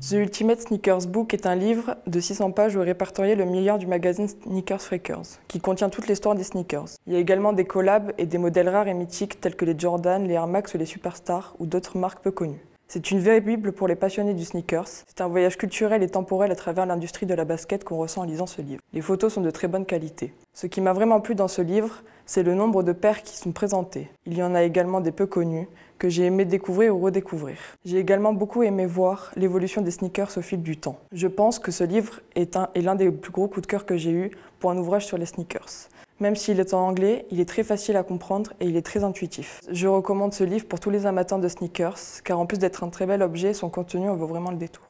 The Ultimate Sneakers Book est un livre de 600 pages où est répertorié le meilleur du magazine Sneakers Freakers, qui contient toute l'histoire des sneakers. Il y a également des collabs et des modèles rares et mythiques tels que les Jordan, les Air Max ou les Superstars ou d'autres marques peu connues. C'est une vraie bible pour les passionnés du sneakers. C'est un voyage culturel et temporel à travers l'industrie de la basket qu'on ressent en lisant ce livre. Les photos sont de très bonne qualité. Ce qui m'a vraiment plu dans ce livre, c'est le nombre de paires qui sont présentées. Il y en a également des peu connus que j'ai aimé découvrir ou redécouvrir. J'ai également beaucoup aimé voir l'évolution des sneakers au fil du temps. Je pense que ce livre est l'un des plus gros coups de cœur que j'ai eu pour un ouvrage sur les sneakers. Même s'il est en anglais, il est très facile à comprendre et il est très intuitif. Je recommande ce livre pour tous les amateurs de sneakers, car en plus d'être un très bel objet, son contenu en vaut vraiment le détour.